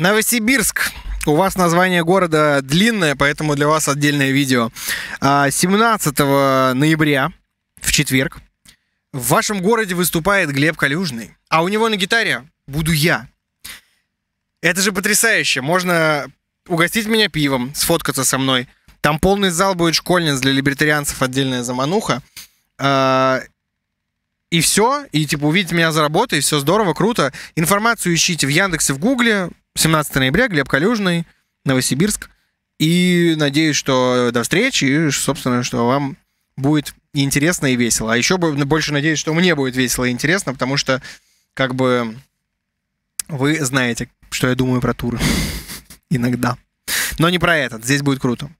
Новосибирск. У вас название города длинное, поэтому для вас отдельное видео. 17 а, ноября, в четверг, в вашем городе выступает Глеб Калюжный, а у него на гитаре буду я. Это же потрясающе. Можно угостить меня пивом, сфоткаться со мной. Там полный зал будет школьниц для либертарианцев, отдельная замануха. А, и все, и типа увидеть меня за работой, все здорово, круто. Информацию ищите в Яндексе, в Гугле, 17 ноября, Глеб Калюжный, Новосибирск. И надеюсь, что до встречи, и, собственно, что вам будет интересно и весело. А еще ну, больше надеюсь, что мне будет весело и интересно, потому что, как бы, вы знаете, что я думаю про туры. Иногда. Но не про этот. Здесь будет круто.